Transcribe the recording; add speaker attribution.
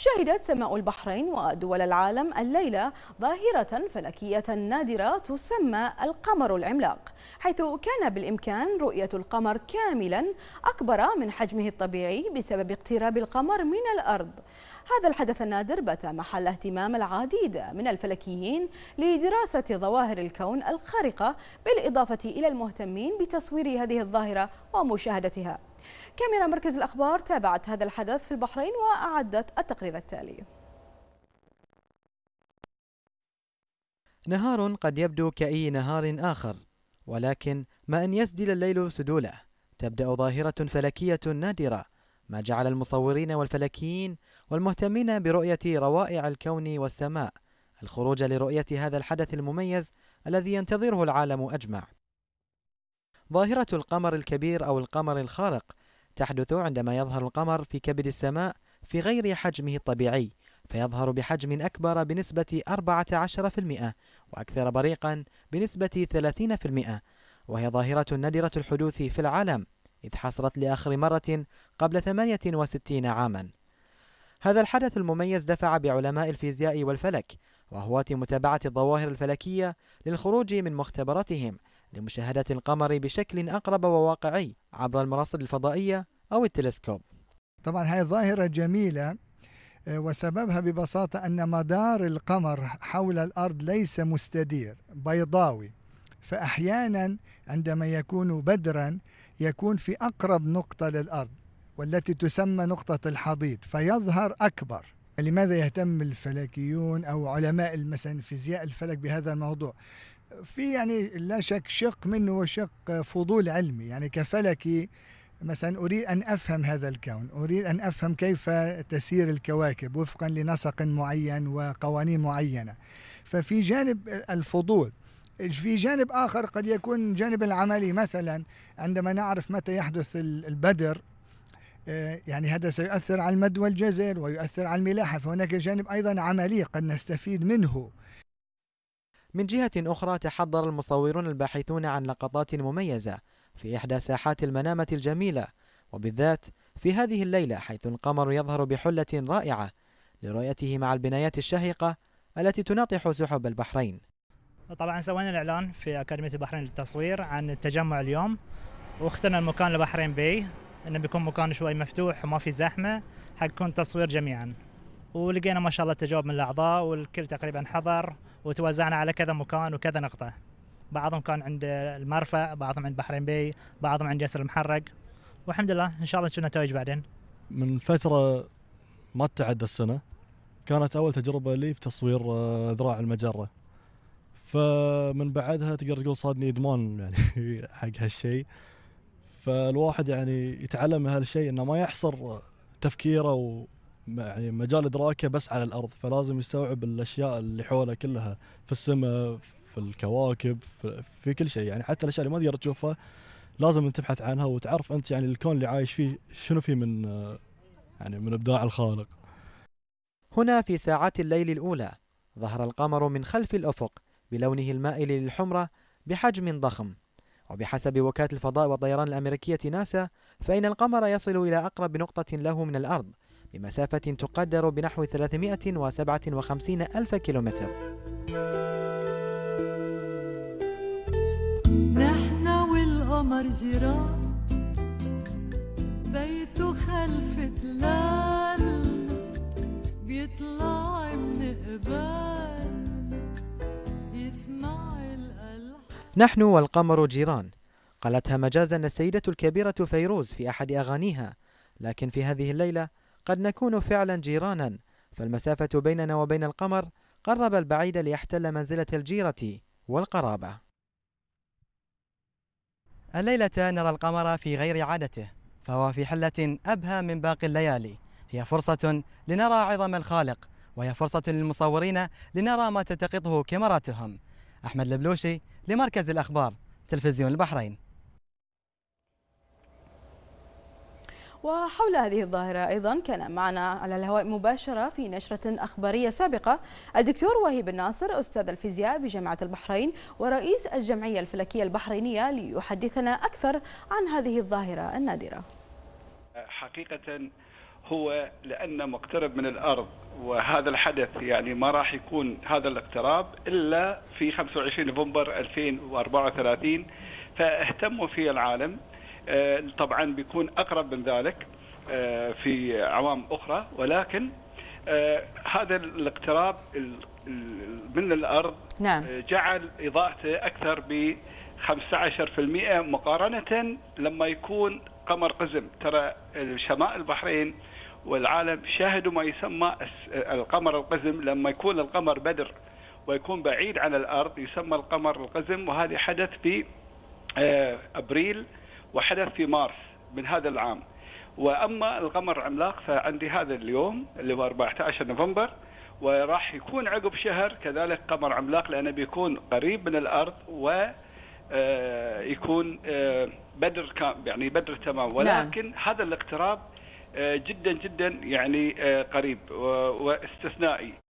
Speaker 1: شهدت سماء البحرين ودول العالم الليلة ظاهرة فلكية نادرة تسمى القمر العملاق حيث كان بالإمكان رؤية القمر كاملا أكبر من حجمه الطبيعي بسبب اقتراب القمر من الأرض هذا الحدث النادر بات محل اهتمام العديد من الفلكيين لدراسة ظواهر الكون الخارقة بالإضافة إلى المهتمين بتصوير هذه الظاهرة ومشاهدتها كاميرا مركز الأخبار تابعت هذا الحدث في البحرين وأعدت التقرير التالي
Speaker 2: نهار قد يبدو كأي نهار آخر ولكن ما أن يسدل الليل سدوله تبدأ ظاهرة فلكية نادرة ما جعل المصورين والفلكيين والمهتمين برؤية روائع الكون والسماء الخروج لرؤية هذا الحدث المميز الذي ينتظره العالم أجمع ظاهرة القمر الكبير أو القمر الخارق تحدث عندما يظهر القمر في كبد السماء في غير حجمه الطبيعي فيظهر بحجم أكبر بنسبة 14% وأكثر بريقا بنسبة 30% وهي ظاهرة نادرة الحدوث في العالم إذ حصلت لآخر مرة قبل 68 عاما هذا الحدث المميز دفع بعلماء الفيزياء والفلك وهواة متابعة الظواهر الفلكية للخروج من مختبراتهم لمشاهدة القمر بشكل أقرب وواقعي عبر المراصد الفضائية أو التلسكوب
Speaker 3: طبعا هذه ظاهرة جميلة آه، وسببها ببساطة أن مدار القمر حول الأرض ليس مستدير بيضاوي فأحيانا عندما يكون بدرا يكون في أقرب نقطة للأرض والتي تسمى نقطة الحضيض فيظهر أكبر لماذا يهتم الفلكيون أو علماء مثلا فيزياء الفلك بهذا الموضوع في يعني لا شك شق منه وشق فضول علمي يعني كفلكي مثلا أريد أن أفهم هذا الكون أريد أن أفهم كيف تسير الكواكب وفقا لنسق معين وقوانين معينة ففي جانب الفضول في جانب آخر قد يكون جانب العملي مثلا عندما نعرف متى يحدث البدر آه، يعني هذا سيؤثر على المد والجزر ويؤثر على الملاحة فهناك جانب أيضا عملي قد نستفيد
Speaker 2: منه من جهة أخرى تحضر المصورون الباحثون عن لقطات مميزة في إحدى ساحات المنامة الجميلة وبالذات في هذه الليلة حيث القمر يظهر بحلة رائعة لرؤيته مع البنايات الشاهقة التي تناطح سحب البحرين طبعا سوينا الإعلان في أكاديمية البحرين للتصوير عن التجمع اليوم واخترنا المكان البحرين بي انه بيكون مكان شوي مفتوح وما في زحمه حق تصوير جميعا ولقينا ما شاء الله تجاوب من الاعضاء والكل تقريبا حضر وتوزعنا على كذا مكان وكذا نقطه بعضهم كان عند المرفأ بعضهم عند بحرين بي بعضهم عند ياسر المحرق والحمد لله ان شاء الله نشوف نتائج بعدين
Speaker 3: من فتره ما تتعدى السنه كانت اول تجربه لي في تصوير آه، ذراع المجره فمن بعدها تقدر تقول صادني ادمان يعني حق هالشيء فالواحد يعني يتعلم من هالشيء انه ما يحصر تفكيره و يعني مجال ادراكه بس على الارض فلازم يستوعب الاشياء اللي حوله كلها في السماء في الكواكب في, كل شيء يعني حتى الاشياء اللي ما تقدر تشوفها لازم تبحث عنها وتعرف انت يعني الكون اللي عايش فيه شنو فيه من
Speaker 2: يعني من ابداع الخالق هنا في ساعات الليل الاولى ظهر القمر من خلف الافق بلونه المائل للحمره بحجم ضخم وبحسب وكاله الفضاء والطيران الامريكيه ناسا فان القمر يصل الى اقرب نقطه له من الارض لمسافة تقدر بنحو 357 ألف كيلومتر
Speaker 4: نحن
Speaker 3: والقمر جيران بيته خلف تلال بيطلع من قبال
Speaker 2: يسمع الألحان نحن والقمر جيران قالتها مجازا السيدة الكبيرة فيروز في أحد أغانيها لكن في هذه الليلة قد نكون فعلا جيرانا فالمسافة بيننا وبين القمر قرب البعيد ليحتل منزلة الجيرة والقرابة الليلة نرى القمر في غير عادته فهو في حلة أبهى من باقي الليالي هي فرصة لنرى عظم الخالق وهي فرصة للمصورين لنرى ما تلتقطه كاميراتهم أحمد البلوشي لمركز الأخبار تلفزيون البحرين
Speaker 1: وحول هذه الظاهرة أيضا كان معنا على الهواء مباشرة في نشرة أخبارية سابقة الدكتور وهيب الناصر أستاذ الفيزياء بجامعة البحرين ورئيس الجمعية الفلكية البحرينية ليحدثنا أكثر عن هذه الظاهرة النادرة
Speaker 4: حقيقة هو لأنه مقترب من الأرض وهذا الحدث يعني ما راح يكون هذا الاقتراب إلا في 25 نوفمبر 2034 فاهتموا في العالم آه، طبعا بيكون اقرب من ذلك آه، في اعوام اخرى ولكن آه، هذا الاقتراب من الارض نعم. جعل اضاءته اكثر ب 15% مقارنه لما يكون قمر قزم ترى شمال البحرين والعالم شاهدوا ما يسمى القمر القزم لما يكون القمر بدر ويكون بعيد عن الارض يسمى القمر القزم وهذا حدث في ابريل وحدث في مارس من هذا العام واما القمر العملاق فعندي هذا اليوم اللي هو 14 نوفمبر وراح يكون عقب شهر كذلك قمر عملاق لانه بيكون قريب من الارض و آه، يكون آه، بدر يعني بدر تمام نعم. ولكن نعم. هذا الاقتراب آه،
Speaker 1: جدا جدا يعني قريب واستثنائي